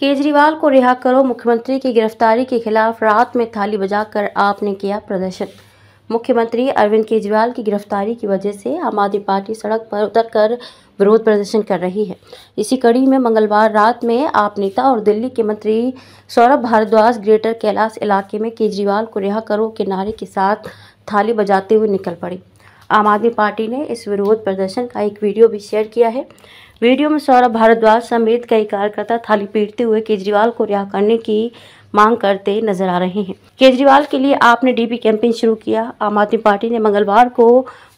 केजरीवाल को रिहा करो मुख्यमंत्री की गिरफ्तारी के खिलाफ रात में थाली बजाकर आपने किया प्रदर्शन मुख्यमंत्री अरविंद केजरीवाल की गिरफ्तारी की वजह से आम आदमी पार्टी सड़क पर उतरकर विरोध प्रदर्शन कर रही है इसी कड़ी में मंगलवार रात में आप नेता और दिल्ली के मंत्री सौरभ भारद्वाज ग्रेटर कैलाश इलाके में केजरीवाल को रिहा करो के नारे के साथ थाली बजाते हुए निकल पड़े आम आदमी पार्टी ने इस विरोध प्रदर्शन का एक वीडियो भी शेयर किया है वीडियो में सौरभ भारद्वाज समेत कई कार्यकर्ता थाली पीटते हुए केजरीवाल को रिहा करने की मांग करते नजर आ रहे हैं केजरीवाल के लिए आपने डीपी कैंपेन शुरू किया आम आदमी पार्टी ने मंगलवार को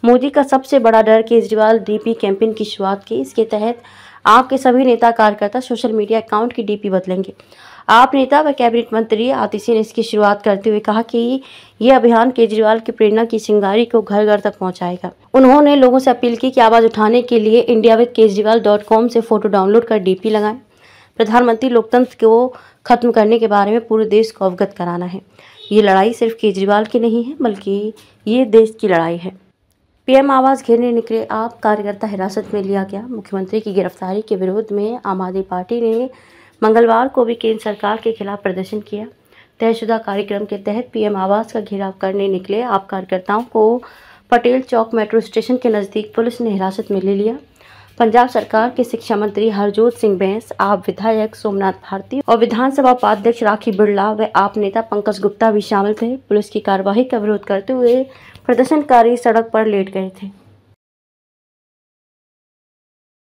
मोदी का सबसे बड़ा डर केजरीवाल डीपी कैंपेन की शुरुआत की इसके तहत आपके सभी नेता कार्यकर्ता सोशल मीडिया अकाउंट की डीपी बदलेंगे आप नेता व कैबिनेट मंत्री आतिशी ने इसकी शुरुआत करते हुए कहा कि ये अभियान केजरीवाल की प्रेरणा की सिंगारी को घर घर तक पहुंचाएगा। उन्होंने लोगों से अपील की कि आवाज़ उठाने के लिए India with Kejriwal dot com से फोटो डाउनलोड कर डीपी लगाएं प्रधानमंत्री लोकतंत्र को खत्म करने के बारे में पूरे देश को अवगत कराना है ये लड़ाई सिर्फ केजरीवाल की नहीं है बल्कि ये देश की लड़ाई है पीएम आवास घेरने निकले आप कार्यकर्ता हिरासत में लिया गया मुख्यमंत्री की गिरफ्तारी के विरोध में आम आदमी पार्टी ने मंगलवार को भी केंद्र सरकार के खिलाफ प्रदर्शन किया तयशुदा कार्यक्रम के तहत पीएम आवास का घेराव करने निकले आप कार्यकर्ताओं को पटेल चौक मेट्रो स्टेशन के नज़दीक पुलिस ने हिरासत में ले लिया पंजाब सरकार के शिक्षा मंत्री हरजोत सिंह बैंस आप विधायक सोमनाथ भारती और विधानसभा उपाध्यक्ष राखी बिरला व आप नेता पंकज गुप्ता भी शामिल थे पुलिस की कार्यवाही का विरोध करते हुए प्रदर्शनकारी सड़क पर लेट गए थे